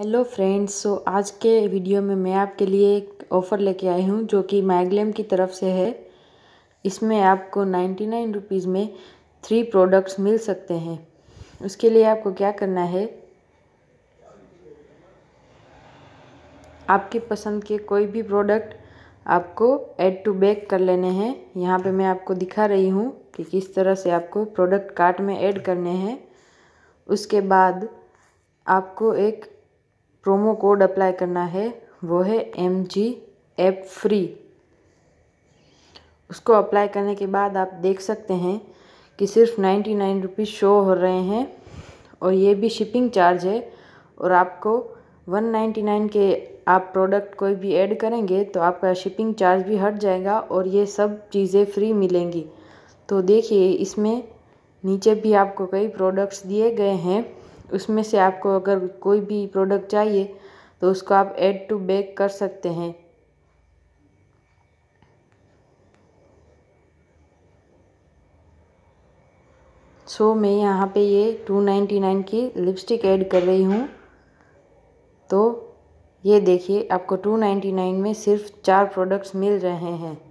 hello friends so आज के video में मैं आपके लिए एक ऑफ़र लेके आई हूँ जो कि माइग्लेम की तरफ से है इसमें आपको नाइन्टी नाइन रुपीज़ में थ्री प्रोडक्ट्स मिल सकते हैं उसके लिए आपको क्या करना है आपकी पसंद के कोई भी प्रोडक्ट आपको ऐड टू बैक कर लेने हैं यहाँ पे मैं आपको दिखा रही हूँ कि किस तरह से आपको प्रोडक्ट कार्ट में ऐड करने हैं उसके बाद आपको एक प्रोमो कोड अप्लाई करना है वो है एम जी एप फ्री उसको अप्लाई करने के बाद आप देख सकते हैं कि सिर्फ नाइन्टी नाइन रुपीज़ शो हो रहे हैं और ये भी शिपिंग चार्ज है और आपको वन नाइन्टी नाइन के आप प्रोडक्ट कोई भी ऐड करेंगे तो आपका शिपिंग चार्ज भी हट जाएगा और ये सब चीज़ें फ्री मिलेंगी तो देखिए इसमें नीचे भी आपको कई प्रोडक्ट्स दिए गए हैं उसमें से आपको अगर कोई भी प्रोडक्ट चाहिए तो उसको आप ऐड टू बैक कर सकते हैं सो so, मैं यहाँ पे ये टू नाइन्टी नाइन की लिपस्टिक ऐड कर रही हूँ तो ये देखिए आपको टू नाइन्टी नाइन में सिर्फ चार प्रोडक्ट्स मिल रहे हैं